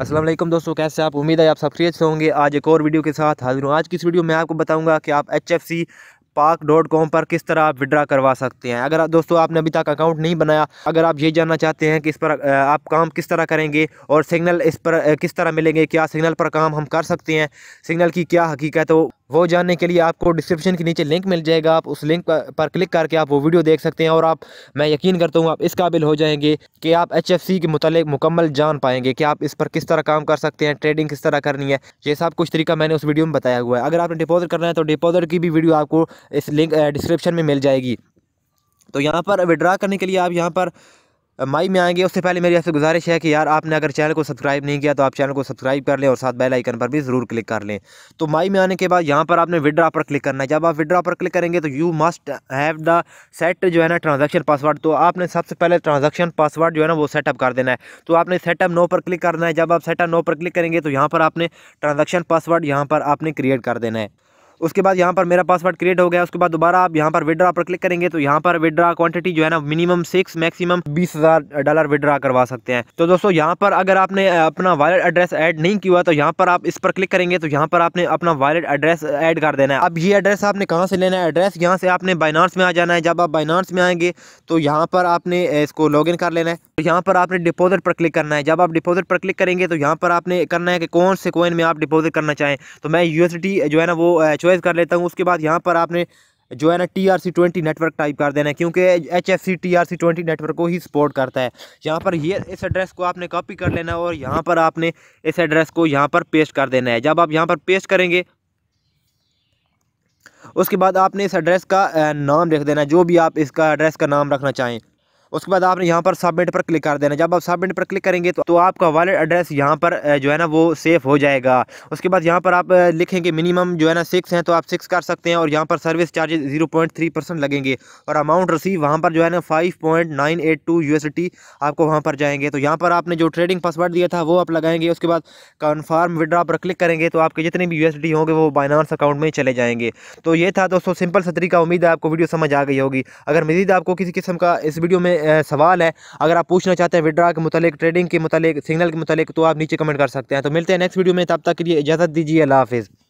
असलम दोस्तों कैसे आप उम्मीद है आप सब फ्रिय से होंगे आज एक और वीडियो के साथ हाजिर हूँ आज की इस वीडियो में आपको बताऊंगा कि आप एच एफ सी पाक डॉट कॉम पर किस तरह आप विड्रा करवा सकते हैं अगर दोस्तों आपने अभी तक अकाउंट नहीं बनाया अगर आप ये जानना चाहते हैं कि इस पर आप काम किस तरह करेंगे और सिग्नल इस पर किस तरह मिलेंगे क्या सिग्नल पर काम हम कर सकते हैं सिग्नल की क्या हकीकत हो वो जानने के लिए आपको डिस्क्रिप्शन के नीचे लिंक मिल जाएगा आप उस लिंक पर क्लिक करके आप वो वीडियो देख सकते हैं और आप मैं यकीन करता हूँ आप इस काबिल हो जाएंगे कि आप एच एफ सी के मतलब मुकम्मल जान पाएंगे कि आप इस पर किस तरह काम कर सकते हैं ट्रेडिंग किस तरह करनी है ये सब कुछ तरीका मैंने उस वीडियो में बताया हुआ है अगर आपने डिपोजिट करना है तो डिपॉजिट की भी वीडियो आपको इस लिंक डिस्क्रिप्शन में मिल जाएगी तो यहाँ पर विड्रा करने के लिए आप यहाँ पर मई में आएंगे उससे पहले मेरी आपसे गुजारिश है कि यार आपने अगर चैनल को सब्सक्राइब नहीं किया तो आप चैनल को सब्सक्राइब कर लें और साथ बेल आइकन पर भी ज़रूर क्लिक कर लें तो मई में आने के बाद यहाँ पर आपने विड्रा पर क्लिक करना है जब आप विड्रा पर क्लिक करेंगे तो you must have the set जो है ना ट्रांजेक्शन पासवर्ड तो आपने सबसे पहले ट्रांजेक्शन पासवर्ड जो है ना वो सेटअप कर देना है तो आपने सेटअप नो पर क्लिक करना है जब आप सेटअप नो पर क्लिक करेंगे तो यहाँ पर आपने ट्रांजेक्शन पासवर्ड यहाँ पर आपने क्रिएट कर देना है उसके बाद यहाँ पर मेरा पासवर्ड क्रिएट हो गया उसके बाद दोबारा आप यहाँ पर विड्रा पर क्लिक करेंगे तो यहाँ पर विड्रा क्वांटिटी जो है ना मिनिमम सिक्स मैक्सिमम बीस हज़ार डॉलर विड्रा करवा सकते हैं तो दोस्तों यहाँ पर अगर आपने अपना वॉलेट एड्रेस ऐड नहीं किया तो यहाँ पर आप इस पर क्लिक करेंगे तो यहाँ पर आपने अपना वॉलेट एड्रेस ऐड कर देना है अब ये एड्रेस आपने कहाँ से लेना है एड्रेस यहाँ से आपने बाइनार्स में आ जाना है जब आप बाइनार्स में आएंगे तो यहाँ पर आपने इसको लॉग कर लेना है तो यहाँ पर आपने डिपोजिट पर क्लिक करना है जब आप डिपोजिट पर क्लिक करेंगे तो यहाँ पर आपने करना है कि कौन से कोइन में आप डिपोजिट करना चाहें तो मैं यूएसडी जो है ना वो चॉइस कर लेता हूँ उसके बाद यहाँ पर आपने जो है ना T R C twenty network type कर देना है क्योंकि H F C T R C twenty network को ही सपोर्ट करता है यहाँ पर ये इस एड्रेस को आपने कॉपी कर लेना है और यहाँ पर आपने इस एड्रेस को यहाँ पर पेस्ट कर देना है जब आप यहाँ पर पेस्ट करेंगे उसके बाद आपने इस एड्रेस का नाम लिख देना है जो भी आप इसका एड्रेस का नाम रखना चाहें उसके बाद आपने यहाँ पर सबमिट पर क्लिक कर देना जब आप सबमिट पर क्लिक करेंगे तो, तो आपका वॉलेट एड्रेस यहाँ पर जो है ना वो सेफ हो जाएगा उसके बाद यहाँ पर आप लिखेंगे मिनिमम जो है ना सिक्स हैं तो आप सिक्स कर सकते हैं और यहाँ पर service charges zero point three percent लगेंगे और अमाउंट रसीव वहाँ पर जो है ना five point nine eight two U S T आपको वहाँ पर जाएंगे तो यहाँ पर आपने जो ट्रेडिंग पासवर्ड दिया था वो आप लगाएंगे उसके बाद कन्फर्म विड्रा पर क्लिक करेंगे तो आपके जितने भी यू होंगे वो बाइनांस अकाउंट में चले जाएंगे तो ये था दोस्तों सिंपल सा तरीका उम्मीद है आपको वीडियो समझ आ गई होगी अगर मजीद तो आपको किसी किस्म का इस वीडियो में सवाल है अगर आप पूछना चाहते हैं विड्रा के मतलब ट्रेडिंग के मतलब सिग्नल के मतलब तो आप नीचे कमेंट कर सकते हैं तो मिलते हैं नेक्स्ट वीडियो में तब तक के लिए इजाज़त दीजिए अल्लाह हाफिज़